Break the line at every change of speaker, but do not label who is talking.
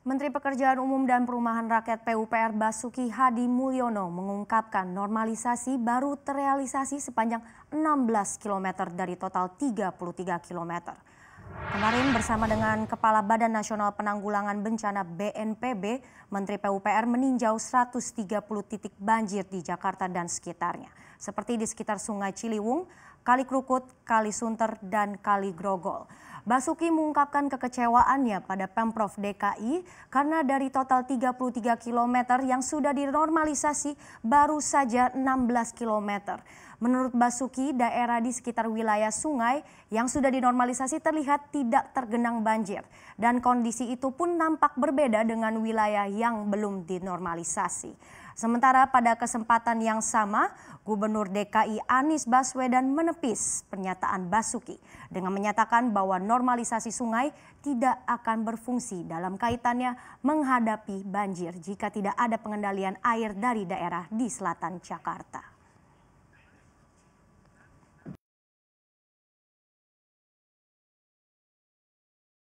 Menteri Pekerjaan Umum dan Perumahan Rakyat PUPR Basuki Hadi Mulyono mengungkapkan normalisasi baru terrealisasi sepanjang 16 km dari total 33 km. Kemarin bersama dengan Kepala Badan Nasional Penanggulangan Bencana BNPB, Menteri PUPR meninjau 130 titik banjir di Jakarta dan sekitarnya. Seperti di sekitar Sungai Ciliwung, Kali Krukut, Kali Sunter, dan Kali Grogol. Basuki mengungkapkan kekecewaannya pada Pemprov DKI karena dari total 33 km yang sudah dinormalisasi baru saja 16 km. Menurut Basuki, daerah di sekitar wilayah sungai yang sudah dinormalisasi terlihat tidak tergenang banjir dan kondisi itu pun nampak berbeda dengan wilayah yang belum dinormalisasi. Sementara pada kesempatan yang sama, Gubernur DKI Anies Baswedan menepis pernyataan Basuki dengan menyatakan bahwa normalisasi sungai tidak akan berfungsi dalam kaitannya menghadapi banjir jika tidak ada pengendalian air dari daerah di selatan Jakarta.